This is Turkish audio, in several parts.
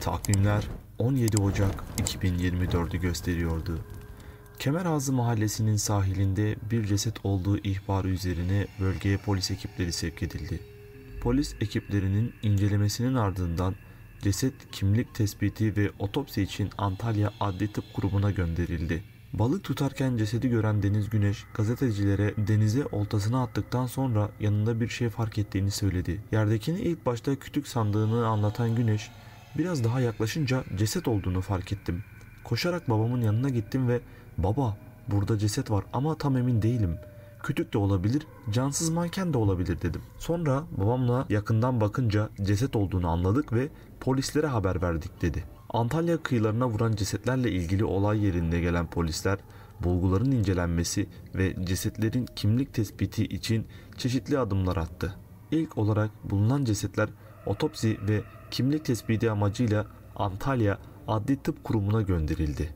Takvimler 17 Ocak 2024'ü gösteriyordu. Kemerağzı mahallesinin sahilinde bir ceset olduğu ihbarı üzerine bölgeye polis ekipleri sevk edildi. Polis ekiplerinin incelemesinin ardından ceset kimlik tespiti ve otopsi için Antalya Adli Tıp Kurumuna gönderildi. Balık tutarken cesedi gören Deniz Güneş gazetecilere denize oltasını attıktan sonra yanında bir şey fark ettiğini söyledi. Yerdekini ilk başta kütük sandığını anlatan Güneş Biraz daha yaklaşınca ceset olduğunu fark ettim. Koşarak babamın yanına gittim ve baba burada ceset var ama tam emin değilim. Kütük de olabilir, cansız manken de olabilir dedim. Sonra babamla yakından bakınca ceset olduğunu anladık ve polislere haber verdik dedi. Antalya kıyılarına vuran cesetlerle ilgili olay yerinde gelen polisler bulguların incelenmesi ve cesetlerin kimlik tespiti için çeşitli adımlar attı. İlk olarak bulunan cesetler otopsi ve kimlik tespiti amacıyla Antalya Adli Tıp Kurumu'na gönderildi.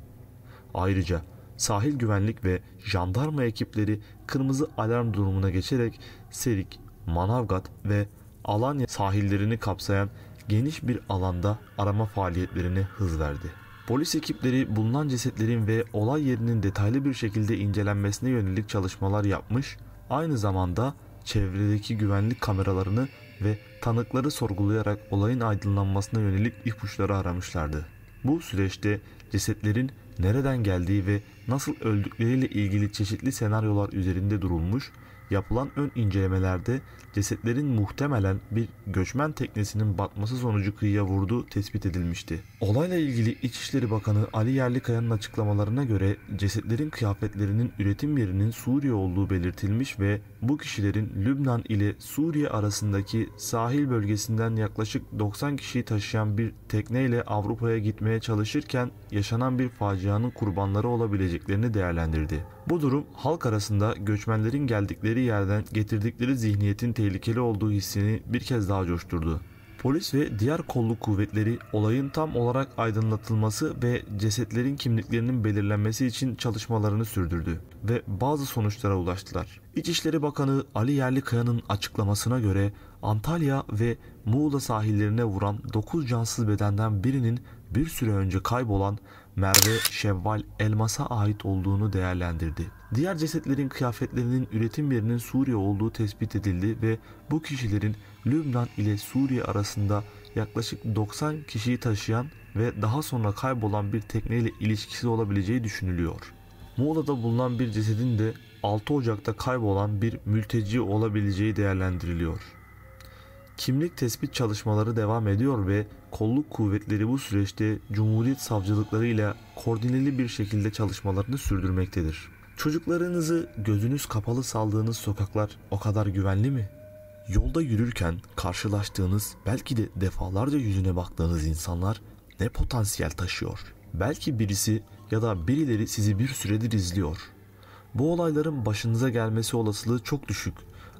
Ayrıca sahil güvenlik ve jandarma ekipleri kırmızı alarm durumuna geçerek Serik, Manavgat ve Alanya sahillerini kapsayan geniş bir alanda arama faaliyetlerine hız verdi. Polis ekipleri bulunan cesetlerin ve olay yerinin detaylı bir şekilde incelenmesine yönelik çalışmalar yapmış, aynı zamanda çevredeki güvenlik kameralarını ve tanıkları sorgulayarak olayın aydınlanmasına yönelik ipuçları aramışlardı. Bu süreçte cesetlerin nereden geldiği ve nasıl öldükleriyle ilgili çeşitli senaryolar üzerinde durulmuş yapılan ön incelemelerde cesetlerin muhtemelen bir göçmen teknesinin batması sonucu kıyıya vurduğu tespit edilmişti. Olayla ilgili İçişleri Bakanı Ali Yerlikaya'nın açıklamalarına göre cesetlerin kıyafetlerinin üretim yerinin Suriye olduğu belirtilmiş ve bu kişilerin Lübnan ile Suriye arasındaki sahil bölgesinden yaklaşık 90 kişiyi taşıyan bir tekneyle Avrupa'ya gitmeye çalışırken yaşanan bir facianın kurbanları olabileceklerini değerlendirdi. Bu durum halk arasında göçmenlerin geldikleri yerden getirdikleri zihniyetin tehlikeli olduğu hissini bir kez daha coşturdu. Polis ve diğer kolluk kuvvetleri olayın tam olarak aydınlatılması ve cesetlerin kimliklerinin belirlenmesi için çalışmalarını sürdürdü ve bazı sonuçlara ulaştılar. İçişleri Bakanı Ali Yerlikaya'nın açıklamasına göre Antalya ve Muğla sahillerine vuran 9 cansız bedenden birinin bir süre önce kaybolan Merve Şevval Elmas'a ait olduğunu değerlendirdi. Diğer cesetlerin kıyafetlerinin üretim yerinin Suriye olduğu tespit edildi ve bu kişilerin Lübnan ile Suriye arasında yaklaşık 90 kişiyi taşıyan ve daha sonra kaybolan bir tekneyle ilişkisi olabileceği düşünülüyor. Muğla'da bulunan bir cesedin de 6 Ocak'ta kaybolan bir mülteci olabileceği değerlendiriliyor. Kimlik tespit çalışmaları devam ediyor ve kolluk kuvvetleri bu süreçte Cumhuriyet Savcılıkları ile koordineli bir şekilde çalışmalarını sürdürmektedir. Çocuklarınızı gözünüz kapalı saldığınız sokaklar o kadar güvenli mi? Yolda yürürken karşılaştığınız belki de defalarca yüzüne baktığınız insanlar ne potansiyel taşıyor? Belki birisi ya da birileri sizi bir süredir izliyor. Bu olayların başınıza gelmesi olasılığı çok düşük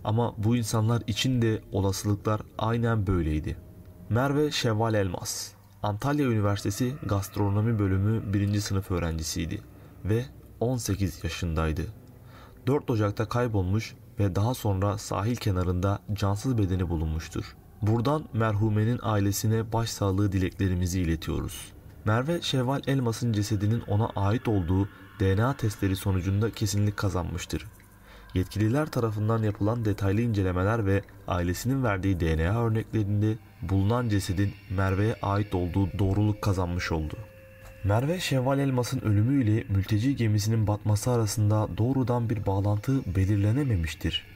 ama bu insanlar için de olasılıklar aynen böyleydi. Merve Şevval Elmas, Antalya Üniversitesi Gastronomi Bölümü 1. sınıf öğrencisiydi ve 18 yaşındaydı. 4 Ocak'ta kaybolmuş ve daha sonra sahil kenarında cansız bedeni bulunmuştur. Buradan merhumenin ailesine başsağlığı dileklerimizi iletiyoruz. Merve Şevval Elmas'ın cesedinin ona ait olduğu DNA testleri sonucunda kesinlik kazanmıştır. Yetkililer tarafından yapılan detaylı incelemeler ve ailesinin verdiği DNA örneklerinde bulunan cesedin Merve'ye ait olduğu doğruluk kazanmış oldu. Merve Şevval Elmas'ın ölümüyle mülteci gemisinin batması arasında doğrudan bir bağlantı belirlenememiştir.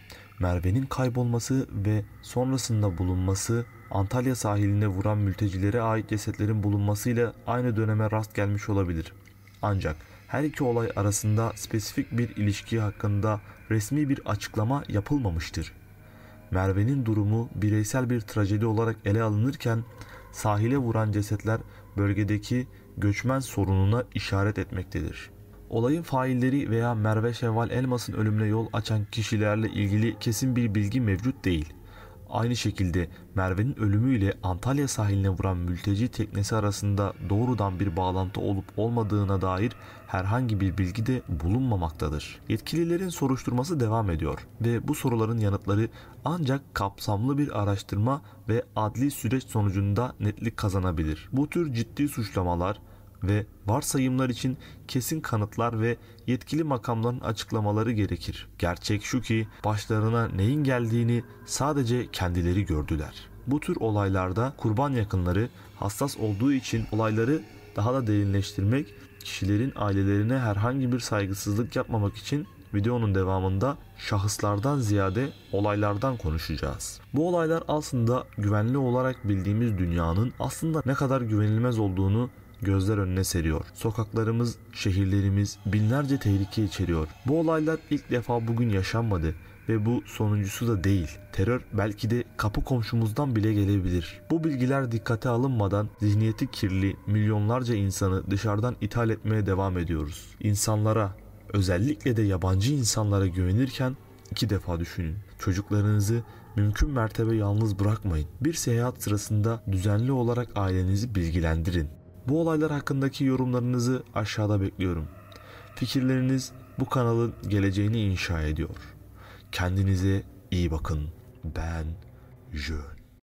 Merve'nin kaybolması ve sonrasında bulunması Antalya sahiline vuran mültecilere ait cesetlerin bulunmasıyla aynı döneme rast gelmiş olabilir. Ancak her iki olay arasında spesifik bir ilişki hakkında resmi bir açıklama yapılmamıştır. Merve'nin durumu bireysel bir trajedi olarak ele alınırken sahile vuran cesetler bölgedeki göçmen sorununa işaret etmektedir. Olayın failleri veya Merve Şevval Elmas'ın ölümüne yol açan kişilerle ilgili kesin bir bilgi mevcut değil. Aynı şekilde Merve'nin ölümüyle Antalya sahiline vuran mülteci teknesi arasında doğrudan bir bağlantı olup olmadığına dair herhangi bir bilgi de bulunmamaktadır. Yetkililerin soruşturması devam ediyor ve bu soruların yanıtları ancak kapsamlı bir araştırma ve adli süreç sonucunda netlik kazanabilir. Bu tür ciddi suçlamalar ve varsayımlar için kesin kanıtlar ve yetkili makamların açıklamaları gerekir. Gerçek şu ki başlarına neyin geldiğini sadece kendileri gördüler. Bu tür olaylarda kurban yakınları hassas olduğu için olayları daha da derinleştirmek, kişilerin ailelerine herhangi bir saygısızlık yapmamak için videonun devamında şahıslardan ziyade olaylardan konuşacağız. Bu olaylar aslında güvenli olarak bildiğimiz dünyanın aslında ne kadar güvenilmez olduğunu gözler önüne seriyor. Sokaklarımız, şehirlerimiz binlerce tehlike içeriyor. Bu olaylar ilk defa bugün yaşanmadı ve bu sonuncusu da değil. Terör belki de kapı komşumuzdan bile gelebilir. Bu bilgiler dikkate alınmadan zihniyeti kirli milyonlarca insanı dışarıdan ithal etmeye devam ediyoruz. İnsanlara, özellikle de yabancı insanlara güvenirken iki defa düşünün. Çocuklarınızı mümkün mertebe yalnız bırakmayın. Bir seyahat sırasında düzenli olarak ailenizi bilgilendirin. Bu olaylar hakkındaki yorumlarınızı aşağıda bekliyorum. Fikirleriniz bu kanalın geleceğini inşa ediyor. Kendinize iyi bakın. Ben Jön.